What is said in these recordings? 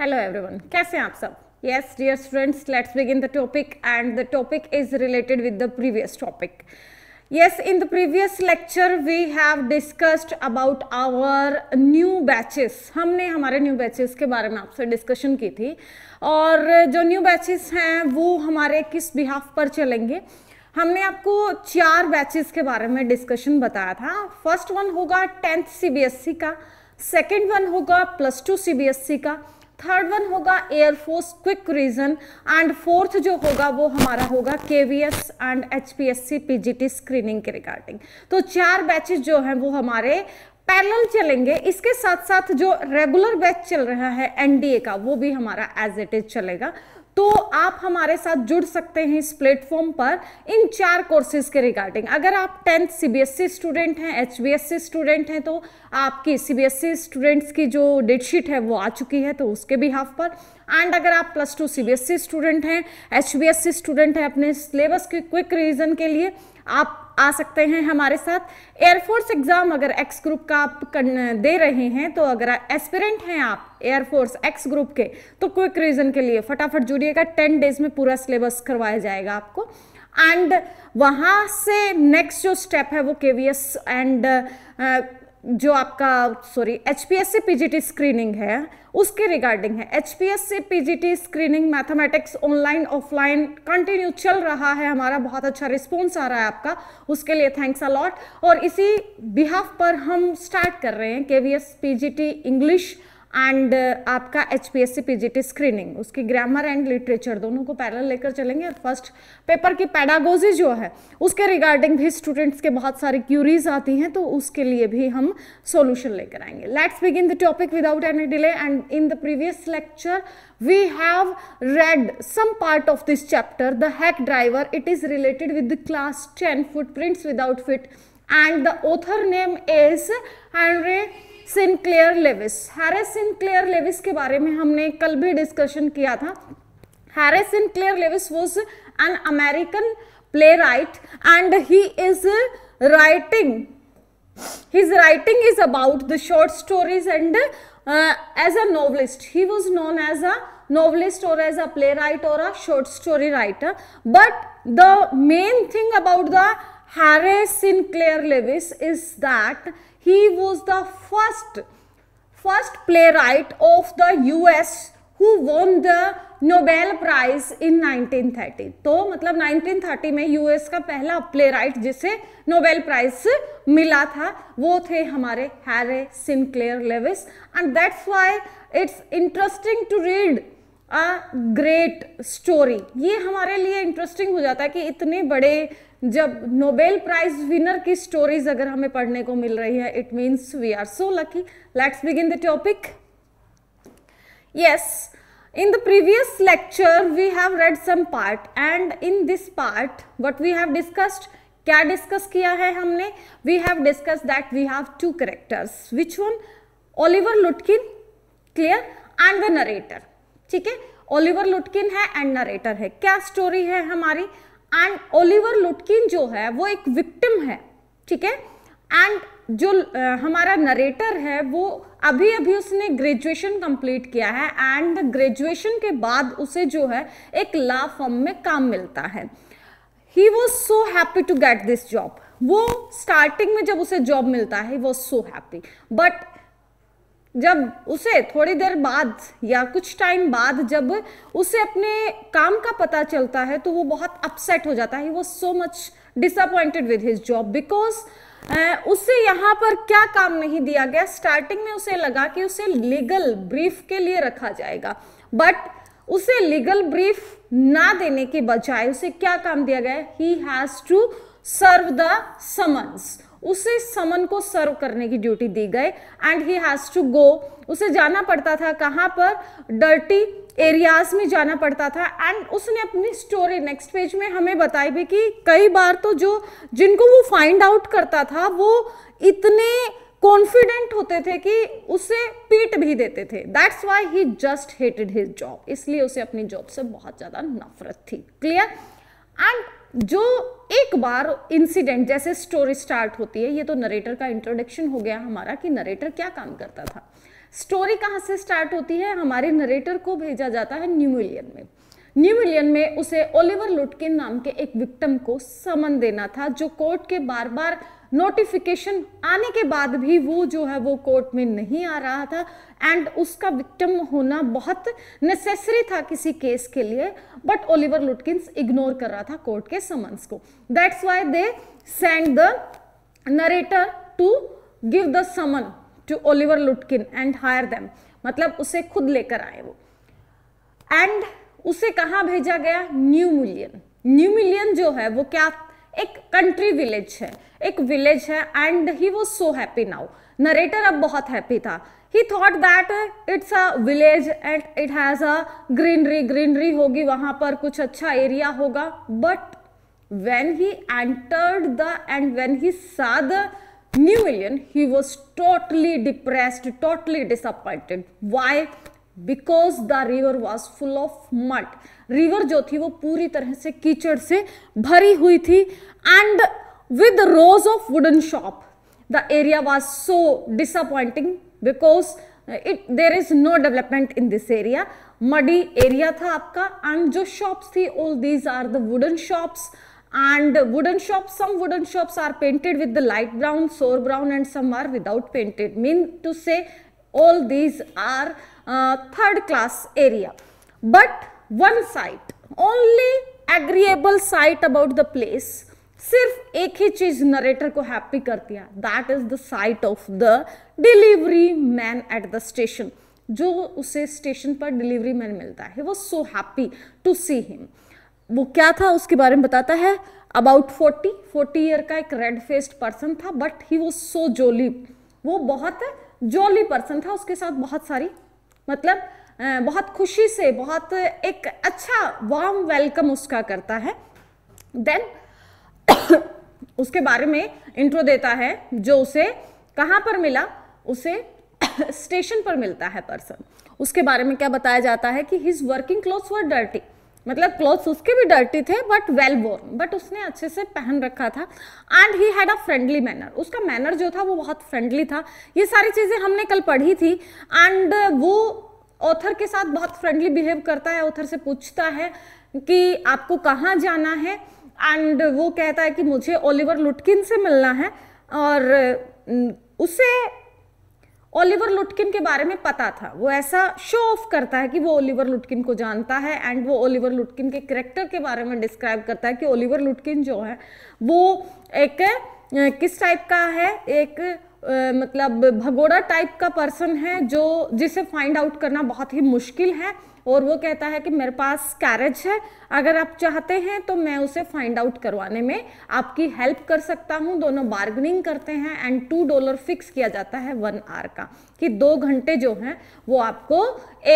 Hello everyone कैसे हैं आप सब yes dear students let's begin the topic and the topic is related with the previous topic yes in the previous lecture we have discussed about our new batches हमने हमारे new batches के बारे में आपसे डिस्कशन की थी और जो न्यू बैचेस हैं वो हमारे किस बिहाफ पर चलेंगे हमने आपको चार बैचेस के बारे में डिस्कशन बताया था फर्स्ट वन होगा टेंथ सी e का सेकेंड वन होगा प्लस टू सी का थर्ड वन होगा air force quick reason and fourth जो होगा वो हमारा होगा K V S and H P S C P G T screening के रिगार्डिंग तो चार बैचेस जो हैं वो हमारे पैरेलल चलेंगे इसके साथ साथ जो रेगुलर बैच चल रहा है एनडीए का वो भी हमारा एज इट इज चलेगा तो आप हमारे साथ जुड़ सकते हैं इस प्लेटफॉर्म पर इन चार कोर्सेज के रिगार्डिंग अगर आप टेंथ सीबीएसई स्टूडेंट हैं एच स्टूडेंट e हैं तो आपकी सीबीएसई स्टूडेंट्स e की जो डेटशीट है वो आ चुकी है तो उसके भी हाफ पर एंड अगर आप प्लस टू सीबीएसई स्टूडेंट हैं एच स्टूडेंट e हैं अपने सिलेबस के क्विक रिविजन के लिए आप आ सकते हैं हमारे साथ एयरफोर्स एग्ज़ाम अगर एक्स ग्रुप का आप दे रहे हैं तो अगर एस्पिरेंट हैं आप एयरफोर्स एक्स ग्रुप के तो क्विक रीजन के लिए फटाफट जुड़िएगा टेन डेज में पूरा सिलेबस करवाया जाएगा आपको एंड वहां से नेक्स्ट जो स्टेप है वो के एंड uh, जो आपका sorry H P S C P G T screening है उसके रिगार्डिंग है H P S C P G T screening mathematics online offline continue चल रहा है हमारा बहुत अच्छा रिस्पॉन्स आ रहा है आपका उसके लिए थैंक्स अलॉट और इसी बिहाफ पर हम स्टार्ट कर रहे हैं K V S P G T English and uh, आपका H P S C P G T screening उसकी ग्रामर एंड लिटरेचर दोनों को पैरल लेकर चलेंगे और फर्स्ट पेपर की पैडागोजी जो है उसके रिगार्डिंग भी स्टूडेंट्स के बहुत सारी क्यूरीज आती हैं तो उसके लिए भी हम सोल्यूशन लेकर आएंगे let's begin the topic without any delay and in the previous lecture we have read some part of this chapter the hack driver it is related with the class ten foot without feet and the author name is henry Sinclair Lewis Harris Sinclair Lewis के बारे में हमने कल भी discussion किया था Harris Sinclair Lewis was an American playwright and he is writing his writing is about the short stories and as a novelist he was known as a novelist और as a playwright और a short story writer but the main thing about the Harris Sinclair Lewis is that He was the first, first playwright of the US who won the Nobel prize in 1930 तो मतलब 1930 में US का पहला playwright जिसे Nobel prize मिला था वो थे हमारे Harry Sinclair Lewis and that's why it's interesting to read a great story ये हमारे लिए इंटरेस्टिंग हो जाता है कि इतने बड़े जब नोबेल प्राइज विनर की स्टोरीज अगर हमें पढ़ने को मिल रही है it means we are so lucky let's begin the topic yes in the previous lecture we have read some part and in this part what we have discussed क्या discuss किया है हमने we have discuss that we have two characters which one Oliver Lutkin clear and the narrator ठीक है Oliver लुटकिन है and narrator है क्या story है हमारी एंड ओलिवर लुटकिन जो है वो एक विक्टिम है ठीक है एंड जो uh, हमारा नरेटर है वो अभी अभी उसने ग्रेजुएशन कंप्लीट किया है एंड ग्रेजुएशन के बाद उसे जो है एक ला फॉर्म में काम मिलता है he was so happy to get this job वो स्टार्टिंग में जब उसे जॉब मिलता है वो सो हैप्पी बट जब उसे थोड़ी देर बाद या कुछ टाइम बाद जब उसे अपने काम का पता चलता है तो वो बहुत अपसेट हो जाता है वो so much disappointed with his job because उसे यहाँ पर क्या काम नहीं दिया गया स्टार्टिंग में उसे लगा कि उसे लीगल ब्रीफ के लिए रखा जाएगा बट उसे लीगल ब्रीफ ना देने के बजाय उसे क्या काम दिया गया he has to serve the summons उसे समन को सर्व करने की ड्यूटी दी गई and he has to go उसे जाना पड़ता था कहाँ पर डर्टी एरियाज में जाना पड़ता था एंड उसने अपनी स्टोरी नेक्स्ट पेज में हमें बताई भी कि कई बार तो जो जिनको वो फाइंड आउट करता था वो इतने कॉन्फिडेंट होते थे कि उसे पीट भी देते थे that's why he just hated his job इसलिए उसे अपनी जॉब से बहुत ज़्यादा नफरत थी क्लियर एंड जो एक बार इंसिडेंट जैसे स्टोरी स्टार्ट होती है ये तो नरेटर का इंट्रोडक्शन हो गया हमारा कि नरेटर क्या काम करता था स्टोरी कहाँ से स्टार्ट होती है हमारे नरेटर को भेजा जाता है न्यू मिलियन में न्यू मिलियन में उसे ओलिवर लुटकिन नाम के एक विक्टम को समन देना था जो कोर्ट के बार बार नोटिफिकेशन आने के बाद भी वो जो है वो कोर्ट में नहीं आ रहा था एंड उसका विक्टिम होना बहुत नेसेसरी था किसी केस के लिए बट ओलिवर लुटकिंस इग्नोर कर रहा था कोर्ट के समन्स को that's why they send the narrator to give the summon to Oliver Lutkin and hire them मतलब उसे खुद लेकर आए वो एंड उसे कहाँ भेजा गया न्यू मिलियन न्यू मिलियन जो है वो क्या एक कंट्री विलेज है एक विलेज है and he was so happy now narrator अब बहुत हैप्पी था he thought that it's a village and it has a greenery greenery होगी वहां पर कुछ अच्छा एरिया होगा but when he entered the and when he saw the new alien he was totally depressed totally disappointed why because the river was full of mud river जो थी वो पूरी तरह से कीचड़ से भरी हुई थी and with rows of wooden shop the area was so disappointing because it there is no development in this area muddy area था आपका एंड जो शॉप्स थी all these are the wooden shops and wooden shop some wooden shops are painted with the light brown sour brown and some are without painted mean to say all these are third class area but one sight only agreeable sight about the place सिर्फ एक ही चीज narrator को happy करती है that is the sight of the delivery man at the station जो उसे station पर डिलीवरी मैन मिलता है वो so happy to see him वो क्या था उसके बारे में बताता है अबाउट फोर्टी फोर्टी ईयर का एक रेड फेस्ड पर्सन था बट ही वो सो जोली वो बहुत जोली पर्सन था उसके साथ बहुत सारी मतलब बहुत खुशी से बहुत एक अच्छा वार्म वेलकम उसका करता है देन उसके बारे में इंट्रो देता है जो उसे कहाँ पर मिला उसे स्टेशन पर मिलता है पर्सन उसके बारे में क्या बताया जाता है कि his working clothes were dirty मतलब क्लोथ्स उसके भी डर्टी थे बट वेल बोर्न बट उसने अच्छे से पहन रखा था and he had a friendly manner उसका मैनर जो था वो बहुत फ्रेंडली था ये सारी चीज़ें हमने कल पढ़ी थी एंड वो ऑथर के साथ बहुत फ्रेंडली बिहेव करता है ऑथर से पूछता है कि आपको कहाँ जाना है एंड वो कहता है कि मुझे ओलिवर लुटकिन से मिलना है और उसे ओलिवर लुटकिन के बारे में पता था वो ऐसा शो ऑफ करता है कि वो ओलिवर लुटकिन को जानता है एंड वो ओलिवर लुटकिन के करेक्टर के बारे में डिस्क्राइब करता है कि ओलिवर लुटकिन जो है वो एक किस टाइप का है एक मतलब भगोड़ा टाइप का पर्सन है जो जिसे फाइंड आउट करना बहुत ही मुश्किल है और वो कहता है कि मेरे पास कैरेज है अगर आप चाहते हैं तो मैं उसे फाइंड आउट करवाने में आपकी हेल्प कर सकता हूँ दोनों बार्गनिंग करते हैं एंड टू डॉलर फिक्स किया जाता है वन आर का कि दो घंटे जो हैं वो आपको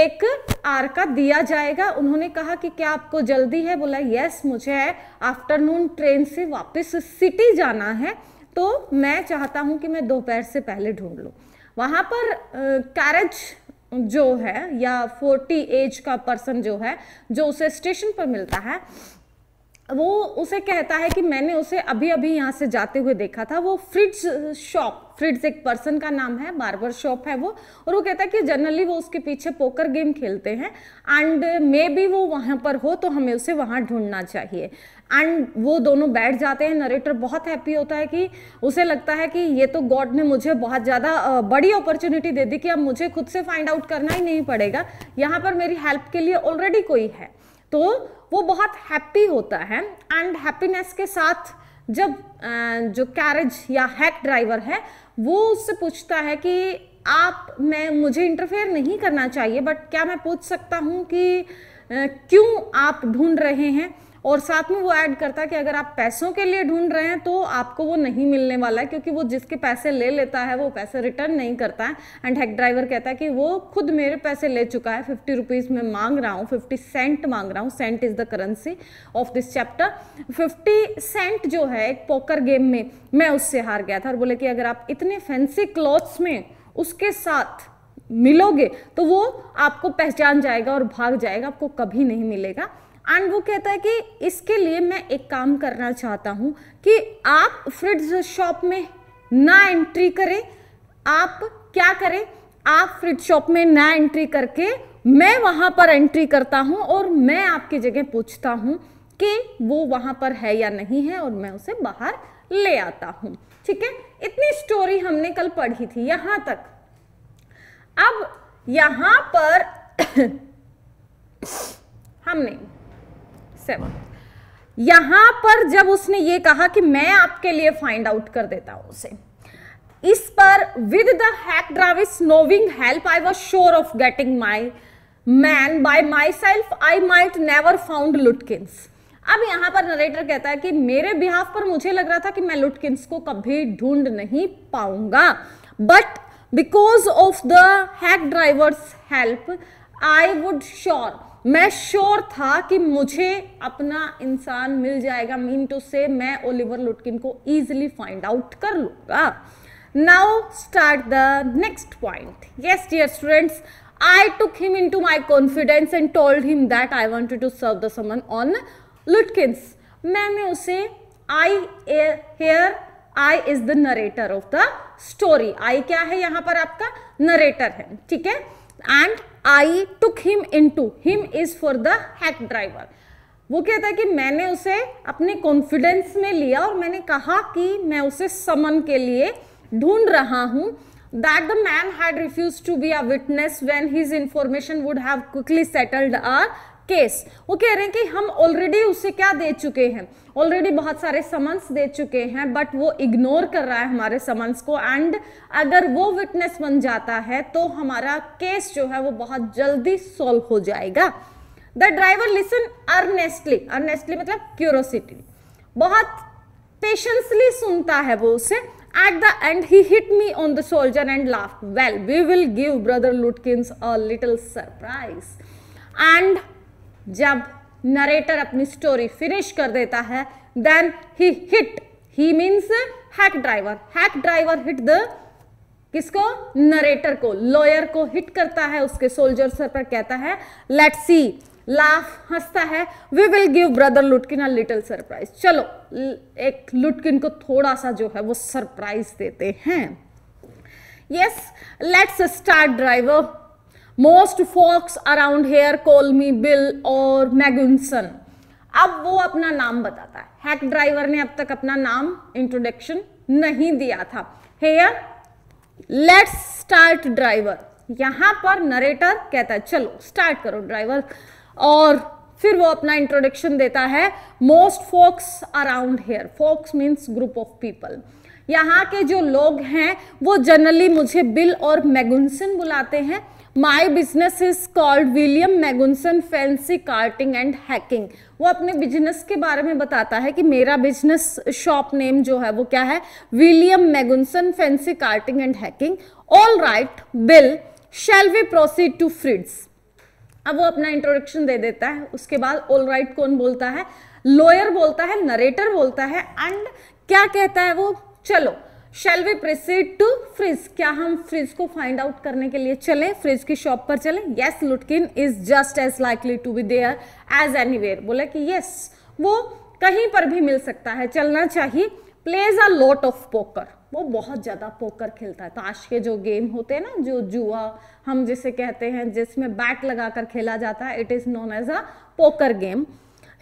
एक आर का दिया जाएगा उन्होंने कहा कि क्या आपको जल्दी है बोला यस मुझे आफ्टरनून ट्रेन से वापस सिटी जाना है तो मैं चाहता हूँ कि मैं दोपहर से पहले ढूंढ लूँ वहाँ पर कैरेज जो है या 40 एज का पर्सन जो है जो उसे स्टेशन पर मिलता है वो उसे कहता है कि मैंने उसे अभी अभी यहाँ से जाते हुए देखा था वो फ्रिज शॉप फ्रिड्स एक पर्सन का नाम है बार्बर शॉप है वो और वो कहता है कि जनरली वो उसके पीछे पोकर गेम खेलते हैं एंड मे बी वो वहाँ पर हो तो हमें उसे वहाँ ढूंढना चाहिए एंड वो दोनों बैठ जाते हैं नरेटर बहुत हैप्पी होता है कि उसे लगता है कि ये तो गॉड ने मुझे बहुत ज़्यादा बड़ी अपॉर्चुनिटी दे दी कि अब मुझे खुद से फाइंड आउट करना ही नहीं पड़ेगा यहाँ पर मेरी हेल्प के लिए ऑलरेडी कोई है तो वो बहुत हैप्पी होता है एंड हैप्पीनेस के साथ जब जो कैरेज या हैक ड्राइवर है वो उससे पूछता है कि आप मैं मुझे इंटरफेयर नहीं करना चाहिए बट क्या मैं पूछ सकता हूँ कि क्यों आप ढूंढ रहे हैं और साथ में वो ऐड करता है कि अगर आप पैसों के लिए ढूंढ रहे हैं तो आपको वो नहीं मिलने वाला है क्योंकि वो जिसके पैसे ले लेता है वो पैसे रिटर्न नहीं करता है एंड हैक ड्राइवर कहता है कि वो खुद मेरे पैसे ले चुका है फिफ्टी रुपीज़ में मांग रहा हूँ फिफ्टी सेंट मांग रहा हूँ cent is the currency of this chapter fifty cent जो है एक पोकर गेम में मैं उससे हार गया था और बोले कि अगर आप इतने फैंसी क्लॉथ्स में उसके साथ मिलोगे तो वो आपको पहचान जाएगा और भाग जाएगा आपको कभी नहीं मिलेगा एंड वो कहता है कि इसके लिए मैं एक काम करना चाहता हूँ कि आप फ्रिज शॉप में ना एंट्री करें आप क्या करें आप फ्रिज शॉप में ना एंट्री करके मैं वहाँ पर एंट्री करता हूँ और मैं आपकी जगह पूछता हूँ कि वो वहाँ पर है या नहीं है और मैं उसे बाहर ले आता हूँ ठीक है इतनी स्टोरी हमने कल पढ़ी थी यहाँ तक अब यहाँ पर हमने सेवन यहां पर जब उसने ये कहा कि मैं आपके लिए फाइंड आउट कर देता हूं उसे इस पर with the hack driver's knowing help I was sure of getting my man by myself I might never found Lutkins अब यहां पर नरेटर कहता है कि मेरे बिहाफ पर मुझे लग रहा था कि मैं लुटकिंस को कभी ढूंढ नहीं पाऊंगा but because of the hack driver's help I would sure मैं श्योर था कि मुझे अपना इंसान मिल जाएगा मीन टू से मैं ओलिवर लुटकिन को ईजिली फाइंड आउट कर लूंगा now start the next point yes dear students I took him into my confidence and told him that I wanted to serve the summon on Lutkins. मैंने उसे I here I is the narrator of the story. I क्या है यहाँ पर आपका narrator है ठीक है and I took him into him is for the hack driver वो कहता है कि मैंने उसे अपने कॉन्फिडेंस में लिया और मैंने कहा कि मैं उसे समन के लिए ढूंढ रहा हूं that the man had refuse to be a witness when his information would have quickly settled our case वो कह रहे हैं कि हम ऑलरेडी उसे क्या दे चुके हैं ऑलरेडी बहुत सारे समन्स दे चुके हैं बट वो इग्नोर कर रहा है हमारे समन्स को एंड अगर वो विटनेस बन जाता है तो हमारा केस जो है वो बहुत जल्दी सॉल्व हो जाएगा the driver listen earnestly earnestly मतलब क्यूरोसिटी बहुत पेशेंसली सुनता है वो उसे at the end he hit me on the shoulder and laugh well we will give brother Lutkin little surprise and जब नरेटर अपनी स्टोरी फिनिश कर देता है then he hit he means hack driver hack driver hit the किसको narrator को lawyer को hit करता है उसके सोल्जर सर पर कहता है लेट सी लाफ हंसता है we will give brother Lutkin a little surprise चलो एक लुटकिन को थोड़ा सा जो है वो सरप्राइज देते हैं yes let's start driver most folks around here call me Bill और मैगुनसन अब वो अपना नाम बताता है हैक ड्राइवर ने अब तक अपना नाम इंट्रोडक्शन नहीं दिया था हेयर लेट्स स्टार्ट ड्राइवर यहां पर नरेटर कहता है चलो स्टार्ट करो ड्राइवर और फिर वो अपना इंट्रोडक्शन देता है most folks around here folks means group of people यहाँ के जो लोग हैं वो जनरली मुझे बिल और मैगुनसन बुलाते हैं my business is called William Magnuson fancy carting and hacking वो अपने बिजनेस के बारे में बताता है कि मेरा बिजनेस शॉप नेम जो है वो क्या है William Magnuson fancy carting and hacking all right Bill shall we proceed to Fritz's अब वो अपना इंट्रोडक्शन दे देता है उसके बाद ऑल राइट कौन बोलता है लॉयर बोलता है नरेटर बोलता है एंड क्या कहता है वो चलो shall we proceed to Fritz क्या हम फ्रिज को फाइंड आउट करने के लिए चले फ्रिज की शॉप पर चले yes Lutkin is just as likely to be there as anywhere बोला कि येस वो कहीं पर भी मिल सकता है चलना चाहिए plays a lot of poker वो बहुत ज़्यादा पोकर खेलता है ताश तो के जो गेम होते हैं ना जो जुआ हम जिसे कहते हैं जिसमें बैट लगा कर खेला जाता है it is known as a poker game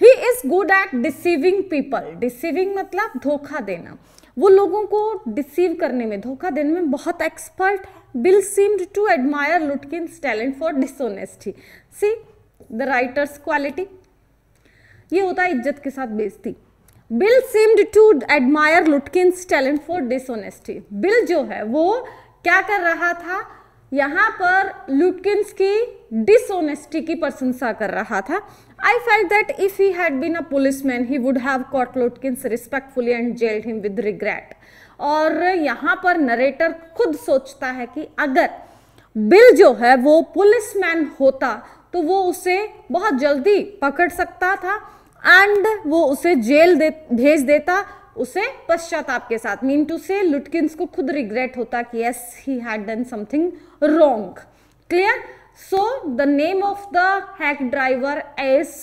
he is good at deceiving people deceiving मतलब धोखा देना वो लोगों को डिसीव करने में धोखा देने में बहुत एक्सपर्ट है Bill seemed to admire Lutkins talent for dishonesty see the writers quality ये होता है इज्जत के साथ बेजती Bill seemed to admire Lutkin talent for dishonesty Bill जो है वो क्या कर रहा था यहाँ पर लुटकिंस की डिसऑनेस्टी की प्रशंसा कर रहा था I felt that if he had been a policeman he would have caught Lutkins respectfully and jailed him with regret और यहाँ पर नरेटर खुद सोचता है कि अगर बिल जो है वो पुलिस मैन होता तो वो उसे बहुत जल्दी पकड़ सकता था एंड वो उसे जेल दे भेज देता उसे पश्चाताप के साथ मीन टू से लुटकिंस को खुद रिग्रेट होता कि yes he had done something wrong clear so the name of the hack driver is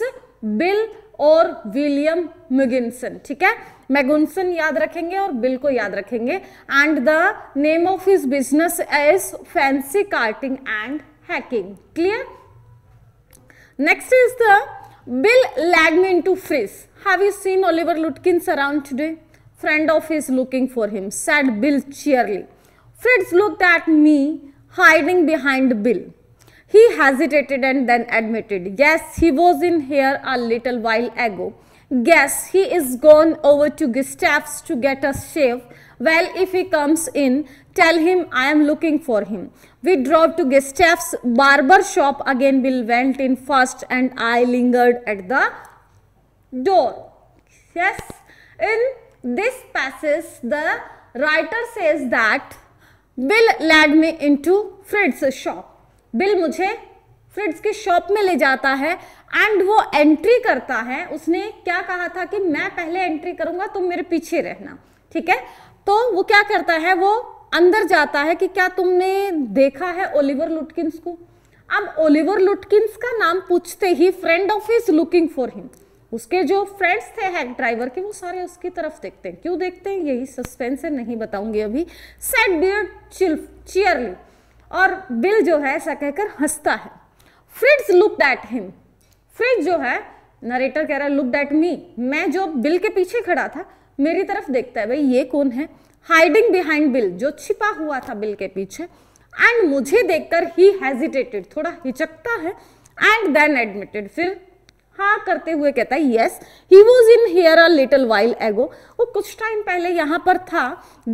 Bill और विलियम मिगिनसन ठीक है मैगुनसन याद रखेंगे और बिल को याद रखेंगे and the name of his business is fancy carting and hacking clear next is the Bill led me into Fritz have you seen Oliver Lutkin around today Friend of his looking for him, said Bill cheerily. Fritz looked at me, hiding behind Bill. He hesitated and then admitted, yes, he was in here a little while ago. Guess he is gone over to Gustav's to get a shave. Well, if he comes in, tell him I am looking for him. We drove to Gustav's barber shop. Again, Bill went in first and I lingered at the door. Yes, in this passage the writer says that Bill led me into Fritz's shop Bill मुझे Fritz's की shop में ले जाता है and वो entry करता है उसने क्या कहा था कि मैं पहले एंट्री करूंगा तुम मेरे पीछे रहना ठीक है तो वो क्या करता है वो अंदर जाता है कि क्या तुमने देखा है ओलिवर लुटकिंस को अब ओलिवर लुटकिंस का नाम पूछते ही friend of is looking for him उसके जो फ्रेंड्स थे हैक ड्राइवर के वो सारे उसकी तरफ देखते हैं क्यों देखते हैं यही सस्पेंस है नहीं बताऊंगी अभी सेट बियर्ड चिल्फ चियरली और बिल जो है ऐसा कहकर हंसता है Fritz's look at him Fritz जो है नरेटर कह रहा है लुक डैट मी मैं जो बिल के पीछे खड़ा था मेरी तरफ देखता है भाई ये कौन है हाइडिंग बिहाइंड बिल जो छिपा हुआ था बिल के पीछे एंड मुझे देखकर ही हेजिटेटेड थोड़ा हिचकता है एंड देन एडमिटेड फिर हाँ करते हुए कहता है yes he was in here a little while ago वो कुछ टाइम पहले यहाँ पर था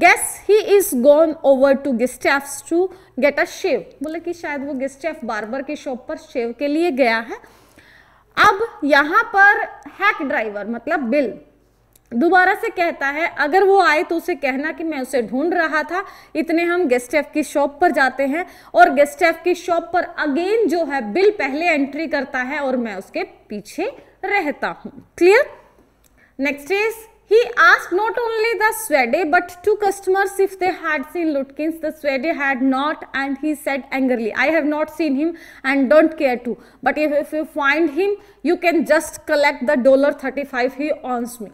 guess he is gone over to Gustaf's to get a shave बोले कि शायद वो गिस्टेफ बार्बर के शॉप पर शेव के लिए गया है अब यहाँ पर हैक ड्राइवर मतलब बिल दोबारा से कहता है अगर वो आए तो उसे कहना कि मैं उसे ढूंढ रहा था इतने हम गेस्टेफ की शॉप पर जाते हैं और गेस्टेफ की शॉप पर अगेन जो है बिल पहले एंट्री करता है और मैं उसके पीछे रहता हूँ clear next is he asked not only the swede but two customers if they had seen lutkins the swede had not and he said angrily i have not seen him and don't care to but if, if you find him you can just collect the dollar 35 he owns me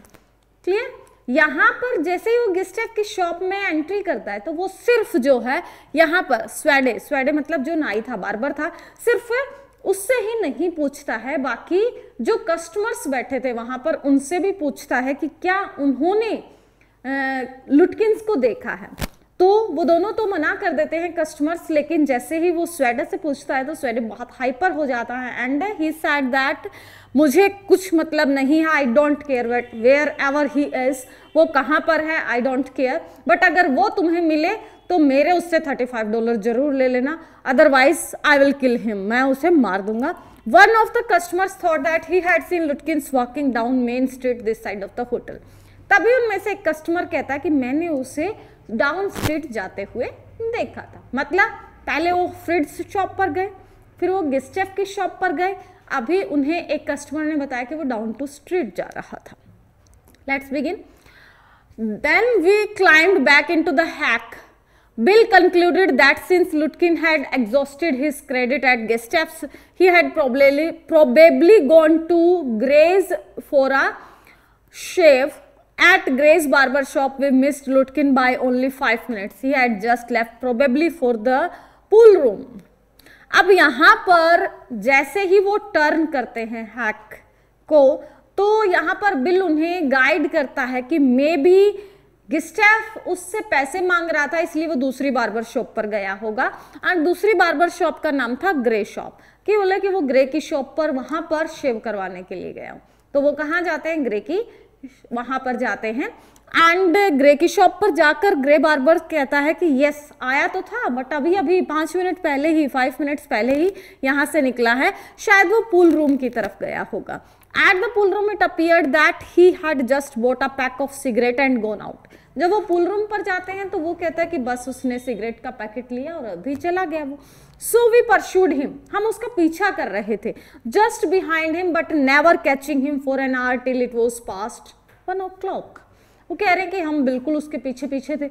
clear यहाँ पर जैसे ही वो गिस्टेक की shop में entry करता है तो वो सिर्फ जो है यहां पर स्वेडे स्वेडे मतलब जो नाई था बार्बर था सिर्फ उससे ही नहीं पूछता है बाकी जो कस्टमर्स बैठे थे वहां पर उनसे भी पूछता है कि क्या उन्होंने लुटकिंस को देखा है तो वो दोनों तो मना कर देते हैं कस्टमर्स लेकिन जैसे ही वो स्वेटर से पूछता है तो स्वेटर बहुत हाइपर हो जाता है एंड ही सैड दैट मुझे कुछ मतलब नहीं है I don't care what wherever he is वो कहाँ पर है आई डोंट केयर बट अगर वो तुम्हें मिले तो मेरे उससे थर्टी फाइव डॉलर जरूर ले लेना otherwise I will kill him मैं उसे मार दूंगा one of the customers thought that he had seen Lutkins walking down Main Street this side of the hotel तभी उनमें से एक कस्टमर कहता है कि मैंने उसे डाउन स्ट्रीट जाते हुए देखा था मतलब पहले वो फ्रिड्स शॉप पर गए फिर वो गिस्टेफ की शॉप पर गए अभी उन्हें एक कस्टमर ने बताया कि वो डाउन टू स्ट्रीट जा रहा था let's begin then we climb back into the hack Bill concluded that since Lutkin had exhausted his credit at Gestaps, he had probably probably gone to Gray's for a shave At Gray's barber shop, we missed Lutkin by only five minutes. He had just left probably for the pool room. अब यहाँ पर जैसे ही वो turn करते हैं hack को तो यहाँ पर बिल उन्हें गाइड करता है कि मे भी गिस्टैफ उससे पैसे मांग रहा था इसलिए वो दूसरी बार्बर शॉप पर गया होगा एंड दूसरी बार्बर शॉप का नाम था ग्रे शॉप कि बोला कि वो ग्रे की शॉप पर वहाँ पर शेव करवाने के लिए गया तो वो कहाँ जाते हैं ग्रे की वहां पर जाते हैं एंड ग्रे की शॉप पर जाकर ग्रे बार्बर कहता है कि यस आया तो था बट अभी अभी पाँच मिनट पहले ही फाइव मिनट्स पहले ही यहाँ से निकला है शायद वो पूल रूम की तरफ गया होगा at the pool room it appear that he had just bought a pack of cigarette and gone out जब वो पूल रूम पर जाते हैं तो वो कहता है कि बस उसने सिगरेट का पैकेट लिया और अभी चला गया वो सो वी परशूड हिम हम उसका पीछा कर रहे थे just behind him but never catching him for an hour till it was past one o'clock वो कह रहे हैं कि हम बिल्कुल उसके पीछे पीछे थे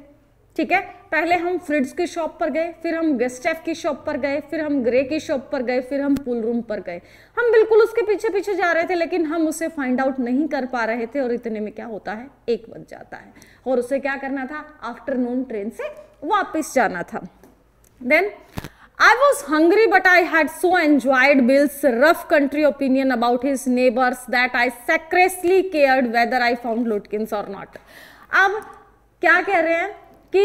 ठीक है पहले हम फ्रिड्स की शॉप पर गए फिर हम गेस्टेफ की शॉप पर गए फिर हम ग्रे की शॉप पर गए फिर हम पुल रूम पर गए हम बिल्कुल उसके पीछे पीछे जा रहे थे लेकिन हम उसे फाइंड आउट नहीं कर पा रहे थे और इतने में क्या होता है एक बज जाता है और उसे क्या करना था आफ्टरनून ट्रेन से वापस जाना था then I was hungry, but I had so enjoyed Bill's rough country opinion about his neighbors that I secretly cared whether I found Lutkins or not. अब क्या कह रहे हैं कि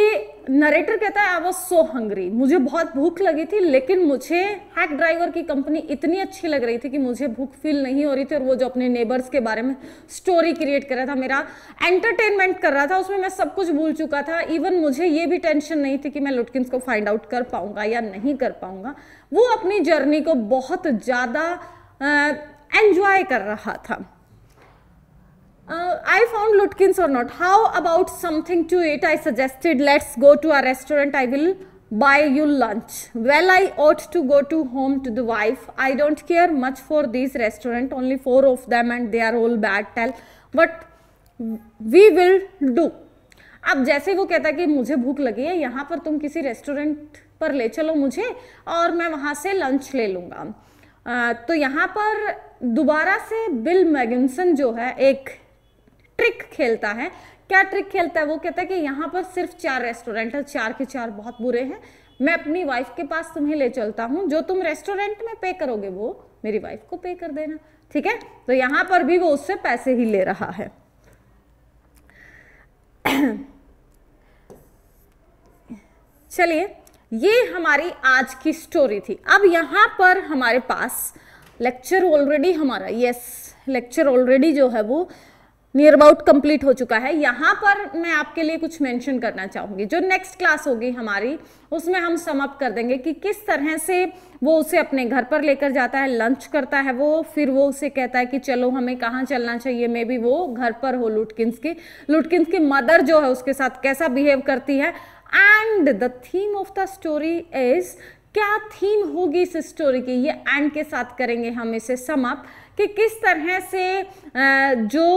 नरेटर कहता है आई वॉज सो हंग्री मुझे बहुत भूख लगी थी लेकिन मुझे हैक ड्राइवर की कंपनी इतनी अच्छी लग रही थी कि मुझे भूख फील नहीं हो रही थी और वो जो अपने नेबर्स के बारे में स्टोरी क्रिएट कर रहा था मेरा एंटरटेनमेंट कर रहा था उसमें मैं सब कुछ भूल चुका था इवन मुझे ये भी टेंशन नहीं थी कि मैं लुटकिन को फाइंड आउट कर पाऊंगा या नहीं कर पाऊंगा वो अपनी जर्नी को बहुत ज़्यादा एन्जॉय कर रहा था uh, I found Lutkins or not. How about something to eat? I suggested, let's go to a restaurant. I will buy you lunch. Well, I ought to go to home to the wife. I don't care much for these restaurant, only four of them and they are all bad tell. But we will do. अब जैसे वो कहता कि मुझे भूख लगी है यहाँ पर तुम किसी रेस्टोरेंट पर ले चलो मुझे और मैं वहाँ से लंच ले लूँगा तो यहाँ पर दोबारा से बिल मैगनसन जो है एक ट्रिक खेलता है क्या ट्रिक खेलता है वो कहता है कि यहाँ पर सिर्फ चार रेस्टोरेंट है चार के चार बहुत बुरे हैं मैं अपनी वाइफ के पास तुम्हें ले चलता हूँ जो तुम रेस्टोरेंट में पे करोगे वो मेरी वाइफ को पे कर देना ठीक है तो यहाँ पर भी वो उससे पैसे ही ले रहा है चलिए ये हमारी आज की स्टोरी थी अब यहाँ पर हमारे पास लेक्चर ऑलरेडी हमारा यस लेक्चर ऑलरेडी जो है वो नियर अबाउट कंप्लीट हो चुका है यहाँ पर मैं आपके लिए कुछ मेंशन करना चाहूँगी जो नेक्स्ट क्लास होगी हमारी उसमें हम समअप कर देंगे कि किस तरह से वो उसे अपने घर पर लेकर जाता है लंच करता है वो फिर वो उसे कहता है कि चलो हमें कहाँ चलना चाहिए मे बी वो घर पर हो लुटकिंस की लुटकिंस की मदर जो है उसके साथ कैसा बिहेव करती है and the theme of the story is क्या थीम होगी इस स्टोरी की ये एंड के साथ करेंगे हम इसे समअप कि किस तरह से जो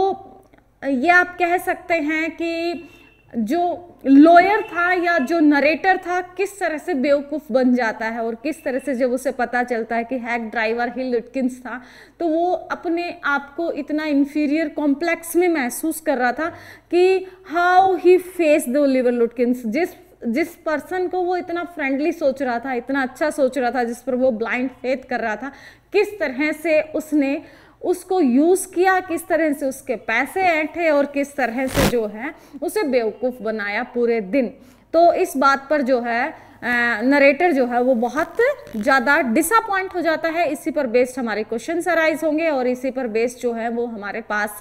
ये आप कह सकते हैं कि जो लॉयर था या जो नरेटर था किस तरह से बेवकूफ़ बन जाता है और किस तरह से जब उसे पता चलता है कि हैक ड्राइवर ही लिटकिंस था तो वो अपने आप को इतना इन्फीरियर कॉम्प्लेक्स में महसूस कर रहा था कि how he faced Oliver Lutkins जिस जिस पर्सन को वो इतना फ्रेंडली सोच रहा था इतना अच्छा सोच रहा था जिस पर वो ब्लाइंड फेथ कर रहा था किस तरह से उसने उसको यूज़ किया किस तरह से उसके पैसे ऐठे और किस तरह से जो है उसे बेवकूफ़ बनाया पूरे दिन तो इस बात पर जो है नरेटर जो है वो बहुत ज़्यादा डिसअपॉइंट हो जाता है इसी पर बेस्ड हमारे क्वेश्चन अराइज होंगे और इसी पर बेस्ड जो है वो हमारे पास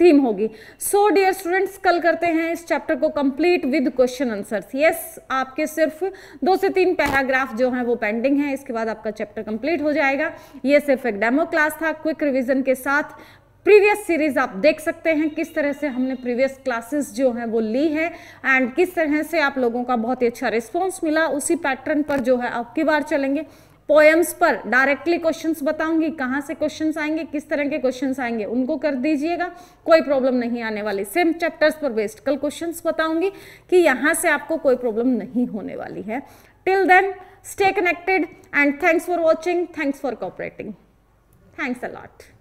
थीम होगी सो डियर स्टूडेंट्स कल करते हैं इस चैप्टर को complete with question answers yes आपके सिर्फ दो से तीन पैराग्राफ जो हैं वो पेंडिंग है इसके बाद आपका चैप्टर कंप्लीट हो जाएगा ये सिर्फ एक डेमो क्लास था क्विक रिविजन के साथ प्रीवियस सीरीज आप देख सकते हैं किस तरह से हमने प्रीवियस क्लासेस जो हैं वो ली है एंड किस तरह से आप लोगों का बहुत ही अच्छा रिस्पॉन्स मिला उसी पैटर्न पर जो है अब की बार चलेंगे पोएम्स पर डायरेक्टली क्वेश्चंस बताऊंगी कहाँ से क्वेश्चंस आएंगे किस तरह के क्वेश्चंस आएंगे उनको कर दीजिएगा कोई प्रॉब्लम नहीं आने वाली सेम चैप्टर्स पर बेस्ड कल क्वेश्चंस बताऊंगी कि यहाँ से आपको कोई प्रॉब्लम नहीं होने वाली है till then stay connected and thanks for watching thanks for cooperating thanks allot